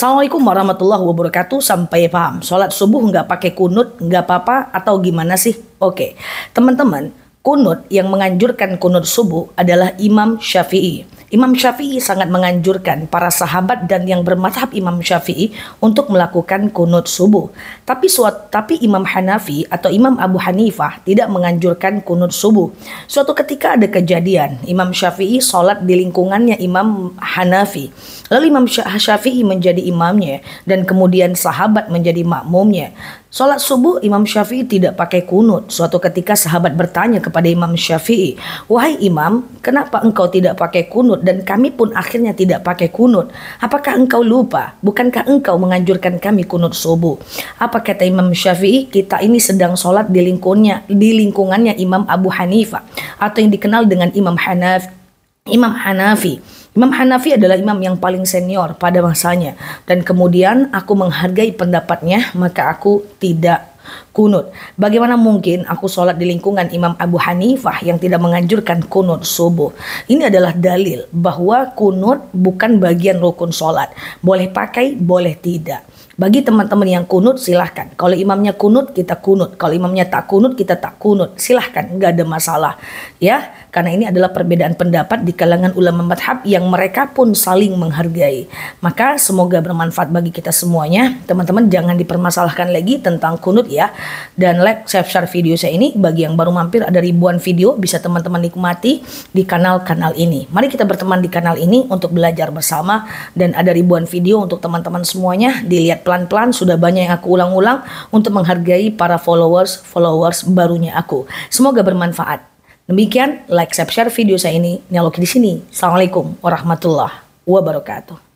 Assalamualaikum warahmatullahi wabarakatuh. Sampai paham. Sholat subuh nggak pakai kunut, nggak apa-apa atau gimana sih? Oke, teman-teman, kunut yang menganjurkan kunut subuh adalah Imam Syafi'i. Imam Syafi'i sangat menganjurkan para sahabat dan yang bermadhab Imam Syafi'i untuk melakukan kunut subuh. Tapi suat, tapi Imam Hanafi atau Imam Abu Hanifah tidak menganjurkan kunut subuh. Suatu ketika ada kejadian, Imam Syafi'i sholat di lingkungannya Imam Hanafi. Lalu Imam Syafi'i menjadi imamnya dan kemudian sahabat menjadi makmumnya. Sholat subuh Imam Syafi'i tidak pakai kunut. Suatu ketika sahabat bertanya kepada Imam Syafi'i, Wahai Imam, kenapa engkau tidak pakai kunut dan kami pun akhirnya tidak pakai kunut? Apakah engkau lupa? Bukankah engkau menganjurkan kami kunut subuh? Apa kata Imam Syafi'i? Kita ini sedang sholat di lingkungannya, di lingkungannya Imam Abu Hanifah atau yang dikenal dengan Imam Hanafi. Imam Hanafi. Imam Hanafi adalah imam yang paling senior pada masanya dan kemudian aku menghargai pendapatnya maka aku tidak kunut. Bagaimana mungkin aku sholat di lingkungan Imam Abu Hanifah yang tidak menganjurkan kunut subuh? Ini adalah dalil bahwa kunut bukan bagian rukun sholat. Boleh pakai, boleh tidak. Bagi teman-teman yang kunut silahkan. Kalau imamnya kunut kita kunut. Kalau imamnya tak kunut kita tak kunut. Silahkan nggak ada masalah ya. Karena ini adalah perbedaan pendapat di kalangan ulama madhab yang mereka pun saling menghargai. Maka semoga bermanfaat bagi kita semuanya. Teman-teman jangan dipermasalahkan lagi tentang kunut ya. Dan like, share, share video saya ini bagi yang baru mampir ada ribuan video bisa teman-teman nikmati di kanal-kanal ini. Mari kita berteman di kanal ini untuk belajar bersama dan ada ribuan video untuk teman-teman semuanya dilihat pelan-pelan sudah banyak yang aku ulang-ulang untuk menghargai para followers followers barunya aku. Semoga bermanfaat. Demikian like, share, share video saya ini. Nyaloki di sini. Assalamualaikum warahmatullahi wabarakatuh.